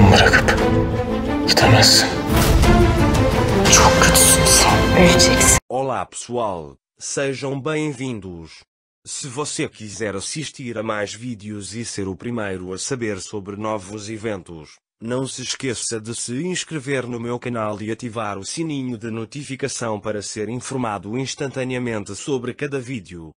yarım bırakıp gidemezsin. Çok kötüsün sen. Öleceksin. Olá pessoal, sejam bem-vindos. Se você quiser assistir a mais vídeos e ser o primeiro a saber sobre novos eventos, não se esqueça de se inscrever no meu canal e ativar o sininho de notificação para ser informado instantaneamente sobre cada vídeo.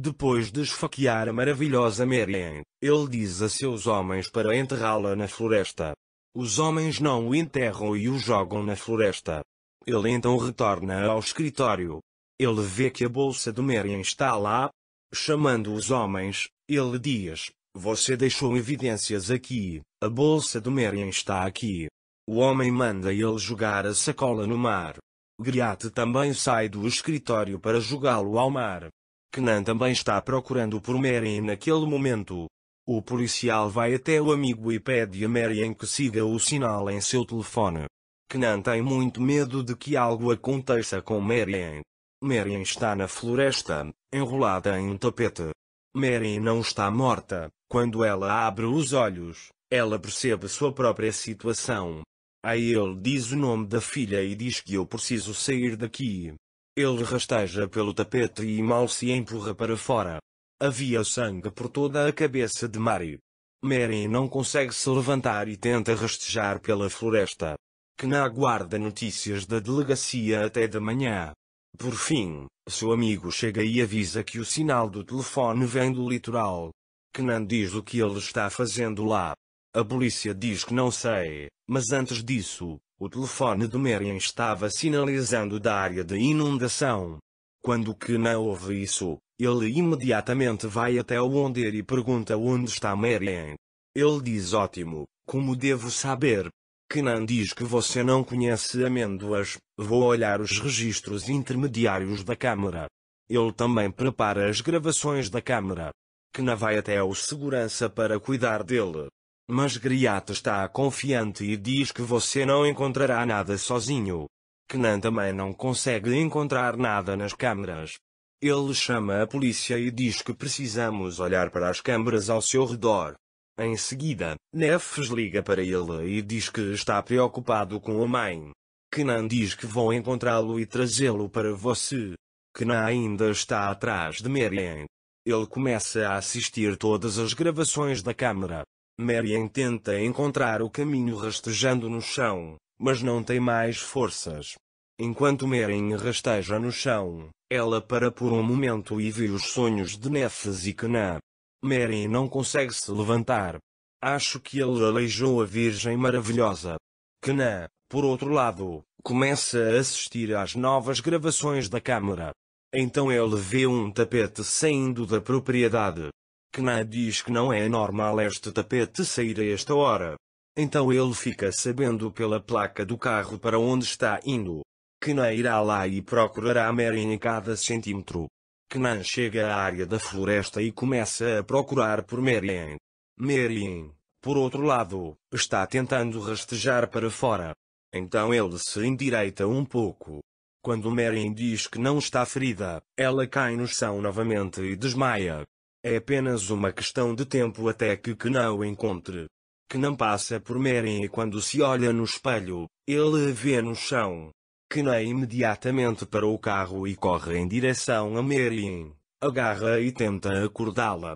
Depois de esfaquear a maravilhosa Merien, ele diz a seus homens para enterrá-la na floresta. Os homens não o enterram e o jogam na floresta. Ele então retorna ao escritório. Ele vê que a bolsa de Merien está lá. Chamando os homens, ele diz, você deixou evidências aqui, a bolsa de Merien está aqui. O homem manda ele jogar a sacola no mar. Griat também sai do escritório para jogá-lo ao mar. Kenan também está procurando por Marion naquele momento. O policial vai até o amigo e pede a Marion que siga o sinal em seu telefone. Kenan tem muito medo de que algo aconteça com Marion. Marion está na floresta, enrolada em um tapete. Marion não está morta. Quando ela abre os olhos, ela percebe sua própria situação. Aí ele diz o nome da filha e diz que eu preciso sair daqui. Ele rasteja pelo tapete e mal se empurra para fora. Havia sangue por toda a cabeça de Mary. Mary não consegue se levantar e tenta rastejar pela floresta. Kna aguarda notícias da delegacia até de manhã. Por fim, seu amigo chega e avisa que o sinal do telefone vem do litoral. Knan diz o que ele está fazendo lá. A polícia diz que não sei, mas antes disso, o telefone de Merian estava sinalizando da área de inundação. Quando Kena ouve isso, ele imediatamente vai até o Onder e pergunta onde está Merian. Ele diz ótimo, como devo saber? Kenan diz que você não conhece amêndoas, vou olhar os registros intermediários da câmara. Ele também prepara as gravações da câmara. Kenan vai até o segurança para cuidar dele. Mas Griat está confiante e diz que você não encontrará nada sozinho. Kenan também não consegue encontrar nada nas câmeras. Ele chama a polícia e diz que precisamos olhar para as câmeras ao seu redor. Em seguida, Nefes liga para ele e diz que está preocupado com a mãe. Kenan diz que vão encontrá-lo e trazê-lo para você. Kenan ainda está atrás de Marianne. Ele começa a assistir todas as gravações da câmera. Marian tenta encontrar o caminho rastejando no chão, mas não tem mais forças. Enquanto Meren rasteja no chão, ela para por um momento e vê os sonhos de Nefes e Canã. Meren não consegue se levantar. Acho que ele aleijou a Virgem Maravilhosa. Canã, por outro lado, começa a assistir às novas gravações da câmara. Então ele vê um tapete saindo da propriedade. Knan diz que não é normal este tapete sair a esta hora. Então ele fica sabendo pela placa do carro para onde está indo. Knan irá lá e procurará Mary em cada centímetro. Knan chega à área da floresta e começa a procurar por Marian. Marian, por outro lado, está tentando rastejar para fora. Então ele se endireita um pouco. Quando Marian diz que não está ferida, ela cai no chão novamente e desmaia. É apenas uma questão de tempo até que que não encontre. Que não passa por Merin e quando se olha no espelho, ele a vê no chão. Que imediatamente para o carro e corre em direção a Merin, agarra e tenta acordá-la.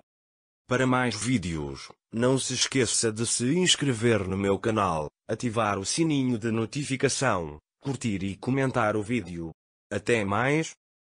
Para mais vídeos, não se esqueça de se inscrever no meu canal, ativar o sininho de notificação, curtir e comentar o vídeo. Até mais!